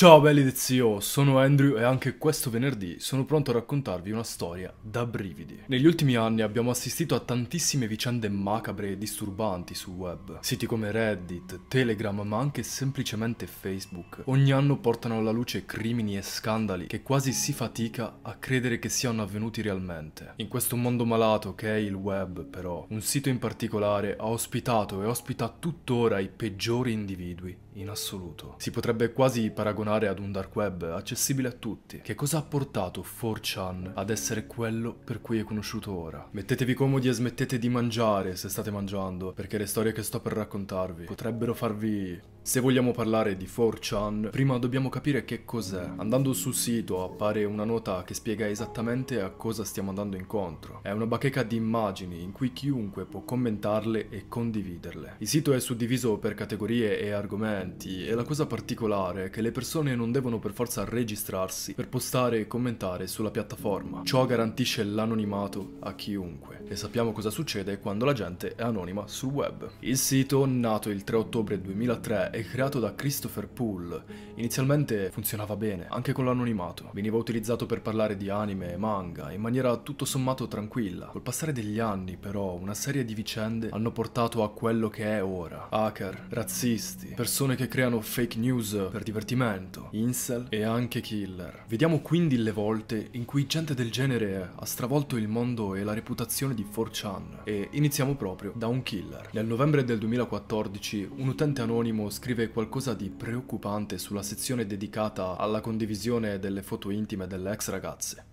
Ciao belli di zio, sono Andrew e anche questo venerdì sono pronto a raccontarvi una storia da brividi. Negli ultimi anni abbiamo assistito a tantissime vicende macabre e disturbanti sul web. Siti come Reddit, Telegram, ma anche semplicemente Facebook, ogni anno portano alla luce crimini e scandali che quasi si fatica a credere che siano avvenuti realmente. In questo mondo malato che è il web, però, un sito in particolare ha ospitato e ospita tuttora i peggiori individui in assoluto. Si potrebbe quasi paragonare abbonare ad un dark web accessibile a tutti. Che cosa ha portato 4chan ad essere quello per cui è conosciuto ora? Mettetevi comodi e smettete di mangiare se state mangiando, perché le storie che sto per raccontarvi potrebbero farvi se vogliamo parlare di 4chan, prima dobbiamo capire che cos'è. Andando sul sito appare una nota che spiega esattamente a cosa stiamo andando incontro. È una bacheca di immagini in cui chiunque può commentarle e condividerle. Il sito è suddiviso per categorie e argomenti e la cosa particolare è che le persone non devono per forza registrarsi per postare e commentare sulla piattaforma. Ciò garantisce l'anonimato a chiunque e sappiamo cosa succede quando la gente è anonima sul web. Il sito, nato il 3 ottobre 2003 è creato da Christopher Poole. Inizialmente funzionava bene, anche con l'anonimato. Veniva utilizzato per parlare di anime e manga, in maniera tutto sommato tranquilla. Col passare degli anni, però, una serie di vicende hanno portato a quello che è ora. Hacker, razzisti, persone che creano fake news per divertimento, incel e anche killer. Vediamo quindi le volte in cui gente del genere ha stravolto il mondo e la reputazione di 4chan. E iniziamo proprio da un killer. Nel novembre del 2014 un utente anonimo scrive scrive qualcosa di preoccupante sulla sezione dedicata alla condivisione delle foto intime delle ex ragazze.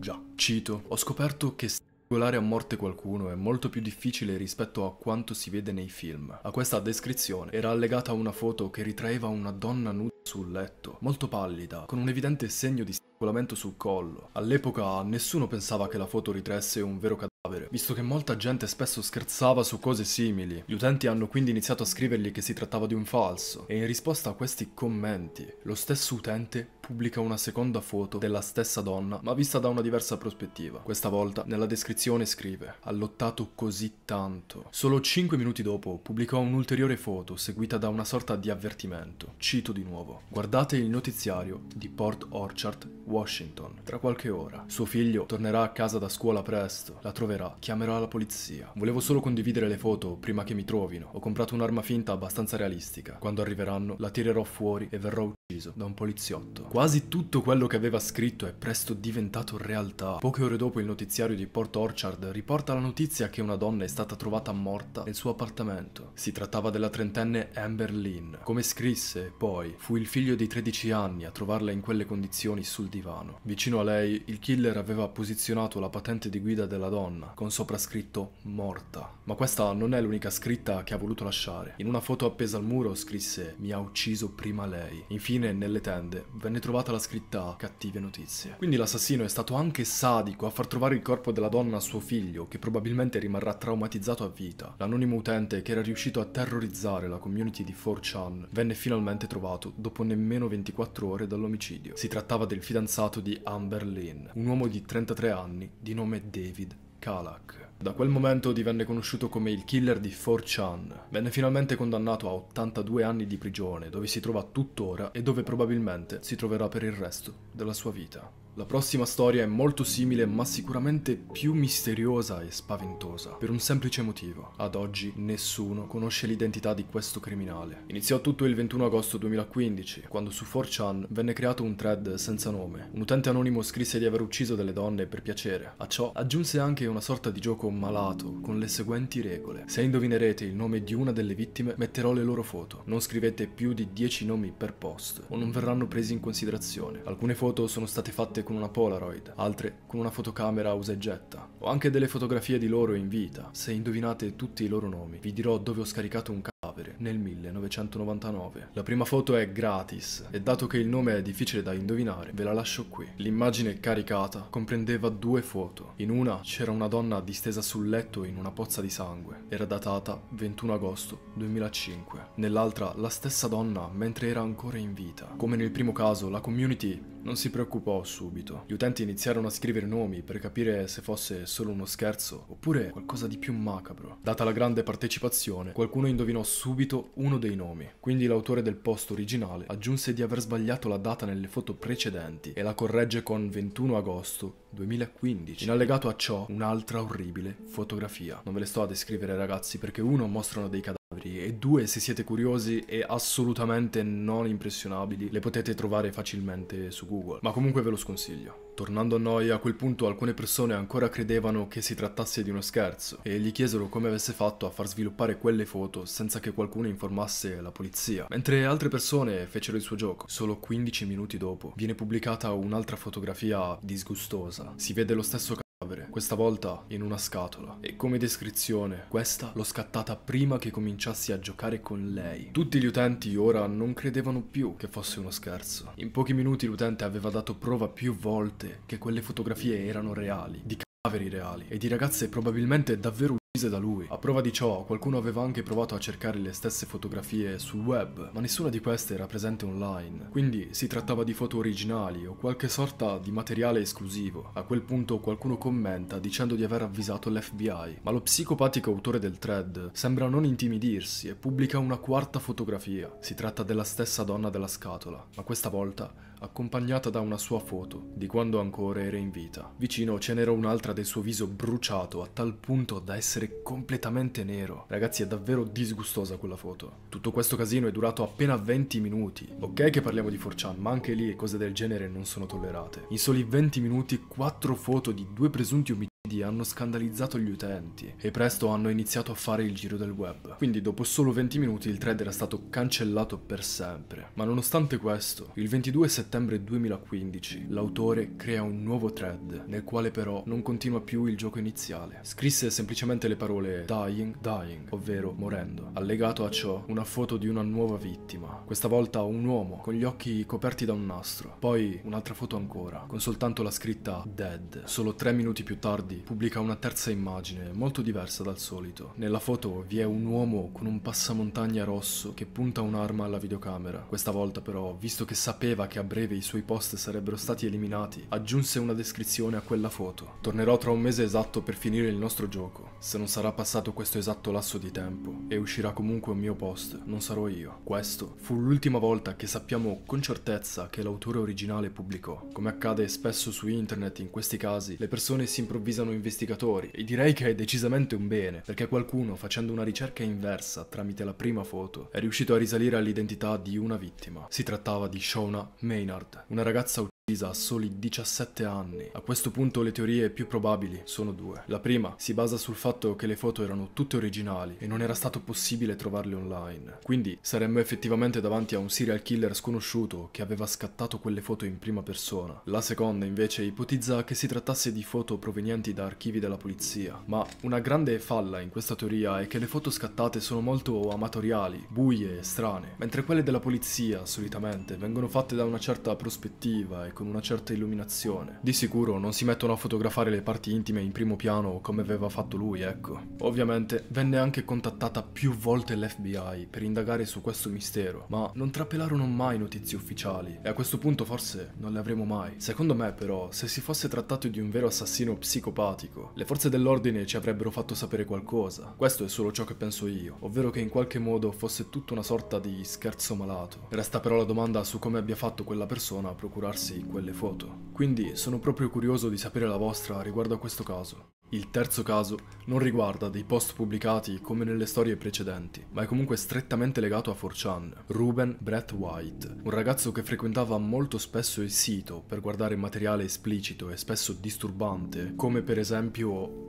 Già, cito, ho scoperto che Regolare a morte qualcuno è molto più difficile rispetto a quanto si vede nei film. A questa descrizione era allegata una foto che ritraeva una donna nuda sul letto, molto pallida, con un evidente segno di strangolamento sul collo. All'epoca nessuno pensava che la foto ritraesse un vero cadavere Visto che molta gente spesso scherzava su cose simili, gli utenti hanno quindi iniziato a scrivergli che si trattava di un falso, e in risposta a questi commenti, lo stesso utente pubblica una seconda foto della stessa donna, ma vista da una diversa prospettiva. Questa volta nella descrizione scrive: "Ha lottato così tanto". Solo 5 minuti dopo pubblicò un'ulteriore foto seguita da una sorta di avvertimento. Cito di nuovo: "Guardate il notiziario di Port Orchard, Washington. Tra qualche ora suo figlio tornerà a casa da scuola presto, la troverà, chiamerà la polizia. Volevo solo condividere le foto prima che mi trovino. Ho comprato un'arma finta abbastanza realistica. Quando arriveranno la tirerò fuori e verrò ucciso da un poliziotto". Quasi tutto quello che aveva scritto è presto diventato realtà. Poche ore dopo il notiziario di Port Orchard riporta la notizia che una donna è stata trovata morta nel suo appartamento. Si trattava della trentenne Amber Lynn. Come scrisse, poi, fu il figlio di 13 anni a trovarla in quelle condizioni sul divano. Vicino a lei, il killer aveva posizionato la patente di guida della donna, con sopra scritto morta. Ma questa non è l'unica scritta che ha voluto lasciare. In una foto appesa al muro scrisse mi ha ucciso prima lei. Infine, nelle tende, venne trovata la scritta cattive notizie. Quindi l'assassino è stato anche sadico a far trovare il corpo della donna a suo figlio, che probabilmente rimarrà traumatizzato a vita. L'anonimo utente che era riuscito a terrorizzare la community di 4chan venne finalmente trovato dopo nemmeno 24 ore dall'omicidio. Si trattava del fidanzato di Amber Lynn, un uomo di 33 anni di nome David Kalak. Da quel momento divenne conosciuto come il killer di 4chan. Venne finalmente condannato a 82 anni di prigione, dove si trova tuttora e dove probabilmente si troverà per il resto della sua vita. La prossima storia è molto simile ma sicuramente più misteriosa e spaventosa, per un semplice motivo. Ad oggi nessuno conosce l'identità di questo criminale. Iniziò tutto il 21 agosto 2015, quando su 4chan venne creato un thread senza nome. Un utente anonimo scrisse di aver ucciso delle donne per piacere. A ciò aggiunse anche una sorta di gioco malato, con le seguenti regole. Se indovinerete il nome di una delle vittime, metterò le loro foto. Non scrivete più di 10 nomi per post, o non verranno presi in considerazione. Alcune foto sono state fatte con una Polaroid, altre con una fotocamera usa e getta. Ho anche delle fotografie di loro in vita. Se indovinate tutti i loro nomi, vi dirò dove ho scaricato un cazzo cadavere nel 1999. La prima foto è gratis e dato che il nome è difficile da indovinare ve la lascio qui. L'immagine caricata comprendeva due foto. In una c'era una donna distesa sul letto in una pozza di sangue. Era datata 21 agosto 2005. Nell'altra la stessa donna mentre era ancora in vita. Come nel primo caso la community non si preoccupò subito. Gli utenti iniziarono a scrivere nomi per capire se fosse solo uno scherzo oppure qualcosa di più macabro. Data la grande partecipazione, qualcuno indovinò subito subito uno dei nomi. Quindi l'autore del post originale aggiunse di aver sbagliato la data nelle foto precedenti e la corregge con 21 agosto 2015. In allegato a ciò un'altra orribile fotografia. Non ve le sto a descrivere ragazzi perché uno mostrano dei cadaveri e due, se siete curiosi e assolutamente non impressionabili, le potete trovare facilmente su Google. Ma comunque ve lo sconsiglio. Tornando a noi, a quel punto alcune persone ancora credevano che si trattasse di uno scherzo e gli chiesero come avesse fatto a far sviluppare quelle foto senza che qualcuno informasse la polizia, mentre altre persone fecero il suo gioco. Solo 15 minuti dopo viene pubblicata un'altra fotografia disgustosa. Si vede lo stesso cadavere, questa volta in una scatola. E come descrizione, questa l'ho scattata prima che cominciassi a giocare con lei. Tutti gli utenti ora non credevano più che fosse uno scherzo. In pochi minuti l'utente aveva dato prova più volte che quelle fotografie erano reali, di cadaveri reali e di ragazze probabilmente davvero da lui. A prova di ciò, qualcuno aveva anche provato a cercare le stesse fotografie sul web, ma nessuna di queste era presente online, quindi si trattava di foto originali o qualche sorta di materiale esclusivo. A quel punto qualcuno commenta dicendo di aver avvisato l'FBI, ma lo psicopatico autore del thread sembra non intimidirsi e pubblica una quarta fotografia. Si tratta della stessa donna della scatola, ma questa volta accompagnata da una sua foto di quando ancora era in vita. Vicino ce n'era un'altra del suo viso bruciato a tal punto da essere completamente nero. Ragazzi, è davvero disgustosa quella foto. Tutto questo casino è durato appena 20 minuti. Ok che parliamo di 4chan, ma anche lì cose del genere non sono tollerate. In soli 20 minuti, 4 foto di due presunti omicidi hanno scandalizzato gli utenti e presto hanno iniziato a fare il giro del web. Quindi dopo solo 20 minuti il thread era stato cancellato per sempre. Ma nonostante questo, il 22 settembre 2015 l'autore crea un nuovo thread nel quale però non continua più il gioco iniziale. Scrisse semplicemente le parole dying, dying, ovvero morendo. Allegato a ciò una foto di una nuova vittima, questa volta un uomo con gli occhi coperti da un nastro. Poi un'altra foto ancora, con soltanto la scritta dead. Solo tre minuti più tardi tardi pubblica una terza immagine, molto diversa dal solito. Nella foto vi è un uomo con un passamontagna rosso che punta un'arma alla videocamera. Questa volta però, visto che sapeva che a breve i suoi post sarebbero stati eliminati, aggiunse una descrizione a quella foto. Tornerò tra un mese esatto per finire il nostro gioco. Se non sarà passato questo esatto lasso di tempo e uscirà comunque un mio post, non sarò io. Questo fu l'ultima volta che sappiamo con certezza che l'autore originale pubblicò. Come accade spesso su internet in questi casi, le persone si improvvisano investigatori e direi che è decisamente un bene, perché qualcuno facendo una ricerca inversa tramite la prima foto è riuscito a risalire all'identità di una vittima. Si trattava di Shona Maynard, una ragazza uccisa Lisa ha soli 17 anni. A questo punto le teorie più probabili sono due. La prima si basa sul fatto che le foto erano tutte originali e non era stato possibile trovarle online. Quindi saremmo effettivamente davanti a un serial killer sconosciuto che aveva scattato quelle foto in prima persona. La seconda invece ipotizza che si trattasse di foto provenienti da archivi della polizia. Ma una grande falla in questa teoria è che le foto scattate sono molto amatoriali, buie e strane, mentre quelle della polizia solitamente vengono fatte da una certa prospettiva e con una certa illuminazione. Di sicuro non si mettono a fotografare le parti intime in primo piano come aveva fatto lui, ecco. Ovviamente venne anche contattata più volte l'FBI per indagare su questo mistero, ma non trapelarono mai notizie ufficiali e a questo punto forse non le avremo mai. Secondo me però, se si fosse trattato di un vero assassino psicopatico, le forze dell'ordine ci avrebbero fatto sapere qualcosa. Questo è solo ciò che penso io, ovvero che in qualche modo fosse tutta una sorta di scherzo malato. Resta però la domanda su come abbia fatto quella persona a procurarsi in quelle foto. Quindi sono proprio curioso di sapere la vostra riguardo a questo caso. Il terzo caso non riguarda dei post pubblicati come nelle storie precedenti, ma è comunque strettamente legato a 4chan, Ruben Brett White, un ragazzo che frequentava molto spesso il sito per guardare materiale esplicito e spesso disturbante, come per esempio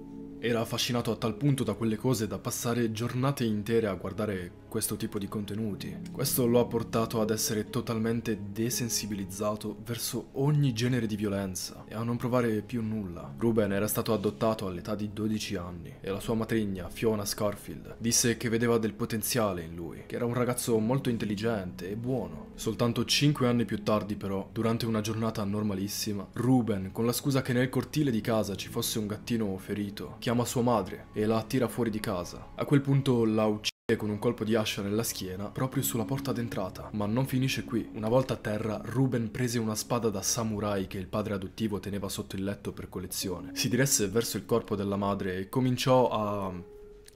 era affascinato a tal punto da quelle cose da passare giornate intere a guardare questo tipo di contenuti. Questo lo ha portato ad essere totalmente desensibilizzato verso ogni genere di violenza e a non provare più nulla. Ruben era stato adottato all'età di 12 anni e la sua matrigna, Fiona Scarfield, disse che vedeva del potenziale in lui, che era un ragazzo molto intelligente e buono. Soltanto 5 anni più tardi però, durante una giornata normalissima, Ruben, con la scusa che nel cortile di casa ci fosse un gattino ferito, chiamò chiama sua madre e la attira fuori di casa. A quel punto la uccide con un colpo di ascia nella schiena proprio sulla porta d'entrata, ma non finisce qui. Una volta a terra, Ruben prese una spada da samurai che il padre adottivo teneva sotto il letto per collezione. Si diresse verso il corpo della madre e cominciò a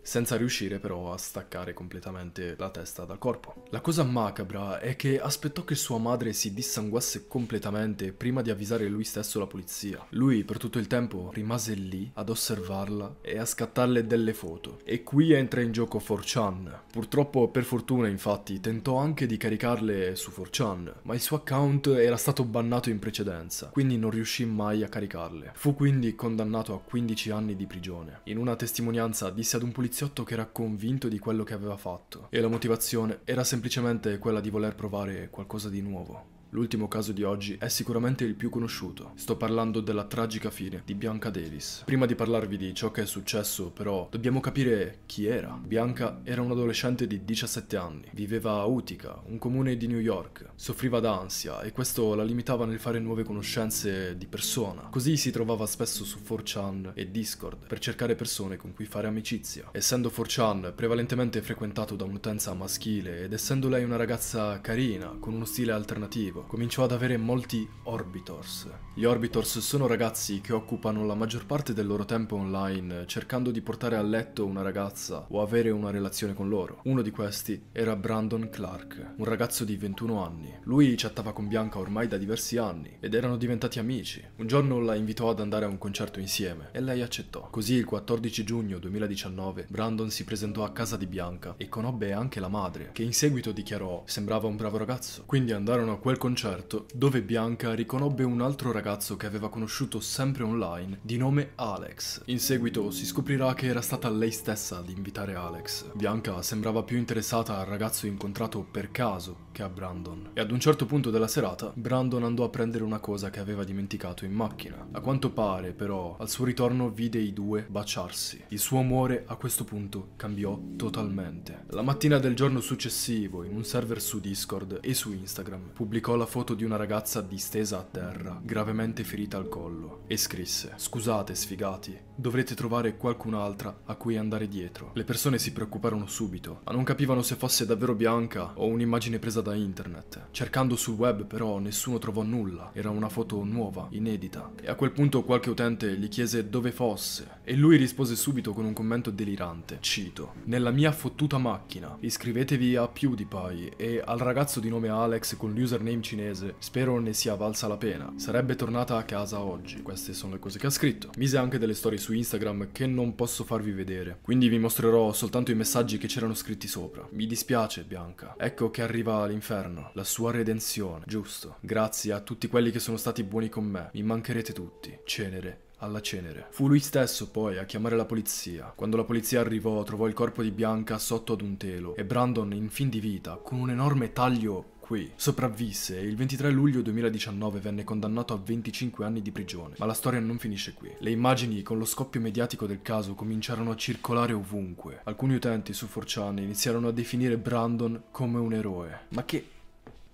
senza riuscire però a staccare completamente la testa dal corpo. La cosa macabra è che aspettò che sua madre si dissanguasse completamente prima di avvisare lui stesso la polizia. Lui per tutto il tempo rimase lì ad osservarla e a scattarle delle foto. E qui entra in gioco 4chan. Purtroppo per fortuna infatti tentò anche di caricarle su 4chan, ma il suo account era stato bannato in precedenza, quindi non riuscì mai a caricarle. Fu quindi condannato a 15 anni di prigione. In una testimonianza disse ad un poliziotto poliziotto che era convinto di quello che aveva fatto e la motivazione era semplicemente quella di voler provare qualcosa di nuovo. L'ultimo caso di oggi è sicuramente il più conosciuto. Sto parlando della tragica fine di Bianca Davis. Prima di parlarvi di ciò che è successo, però, dobbiamo capire chi era. Bianca era un'adolescente di 17 anni, viveva a Utica, un comune di New York. Soffriva d'ansia e questo la limitava nel fare nuove conoscenze di persona. Così si trovava spesso su 4chan e Discord per cercare persone con cui fare amicizia. Essendo 4chan prevalentemente frequentato da un'utenza maschile ed essendo lei una ragazza carina, con uno stile alternativo, obiettivo. Cominciò ad avere molti Orbitors. Gli Orbitors sono ragazzi che occupano la maggior parte del loro tempo online cercando di portare a letto una ragazza o avere una relazione con loro. Uno di questi era Brandon Clark, un ragazzo di 21 anni. Lui chattava con Bianca ormai da diversi anni ed erano diventati amici. Un giorno la invitò ad andare a un concerto insieme e lei accettò. Così il 14 giugno 2019 Brandon si presentò a casa di Bianca e conobbe anche la madre, che in seguito dichiarò sembrava un bravo ragazzo. Quindi andarono a quel concerto concerto dove Bianca riconobbe un altro ragazzo che aveva conosciuto sempre online di nome Alex. In seguito si scoprirà che era stata lei stessa ad invitare Alex. Bianca sembrava più interessata al ragazzo incontrato per caso che a Brandon. E ad un certo punto della serata Brandon andò a prendere una cosa che aveva dimenticato in macchina. A quanto pare però al suo ritorno vide i due baciarsi. Il suo amore a questo punto cambiò totalmente. La mattina del giorno successivo in un server su Discord e su Instagram pubblicò la foto di una ragazza distesa a terra, gravemente ferita al collo, e scrisse Scusate sfigati, dovrete trovare qualcun'altra a cui andare dietro. Le persone si preoccuparono subito, ma non capivano se fosse davvero Bianca o un'immagine presa da internet. Cercando sul web però nessuno trovò nulla, era una foto nuova, inedita, e a quel punto qualche utente gli chiese dove fosse e lui rispose subito con un commento delirante, cito, nella mia fottuta macchina, iscrivetevi a PewDiePie e al ragazzo di nome Alex con l'username cinese, spero ne sia valsa la pena, sarebbe tornata a casa oggi, queste sono le cose che ha scritto. Mise anche delle storie su su Instagram che non posso farvi vedere, quindi vi mostrerò soltanto i messaggi che c'erano scritti sopra. Mi dispiace Bianca, ecco che arriva l'inferno, la sua redenzione, giusto. Grazie a tutti quelli che sono stati buoni con me, mi mancherete tutti. Cenere, alla cenere. Fu lui stesso poi a chiamare la polizia. Quando la polizia arrivò trovò il corpo di Bianca sotto ad un telo e Brandon in fin di vita con un enorme taglio qui. Sopravvisse e il 23 luglio 2019 venne condannato a 25 anni di prigione, ma la storia non finisce qui. Le immagini con lo scoppio mediatico del caso cominciarono a circolare ovunque. Alcuni utenti su 4 iniziarono a definire Brandon come un eroe. Ma che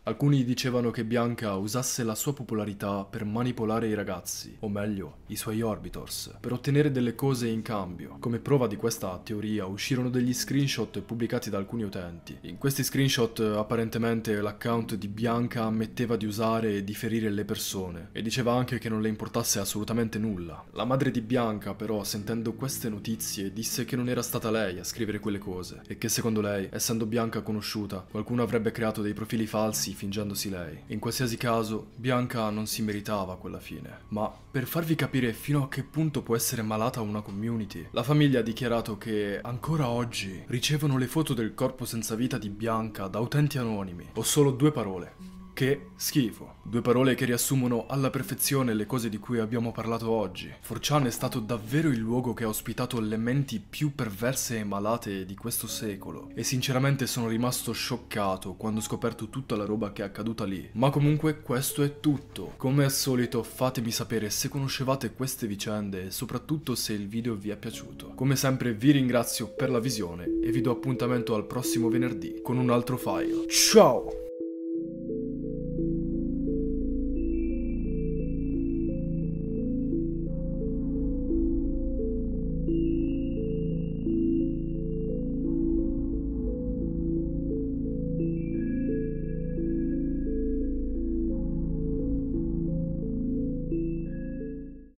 Alcuni dicevano che Bianca usasse la sua popolarità per manipolare i ragazzi, o meglio, i suoi orbitors, per ottenere delle cose in cambio. Come prova di questa teoria uscirono degli screenshot pubblicati da alcuni utenti. In questi screenshot apparentemente l'account di Bianca ammetteva di usare e di ferire le persone e diceva anche che non le importasse assolutamente nulla. La madre di Bianca però sentendo queste notizie disse che non era stata lei a scrivere quelle cose e che secondo lei, essendo Bianca conosciuta, qualcuno avrebbe creato dei profili falsi fingendosi lei. In qualsiasi caso, Bianca non si meritava quella fine. Ma per farvi capire fino a che punto può essere malata una community, la famiglia ha dichiarato che ancora oggi ricevono le foto del corpo senza vita di Bianca da utenti anonimi, Ho solo due parole. Che schifo. Due parole che riassumono alla perfezione le cose di cui abbiamo parlato oggi. Forchan è stato davvero il luogo che ha ospitato le menti più perverse e malate di questo secolo. E sinceramente sono rimasto scioccato quando ho scoperto tutta la roba che è accaduta lì. Ma comunque questo è tutto. Come al solito fatemi sapere se conoscevate queste vicende e soprattutto se il video vi è piaciuto. Come sempre vi ringrazio per la visione e vi do appuntamento al prossimo venerdì con un altro file. Ciao!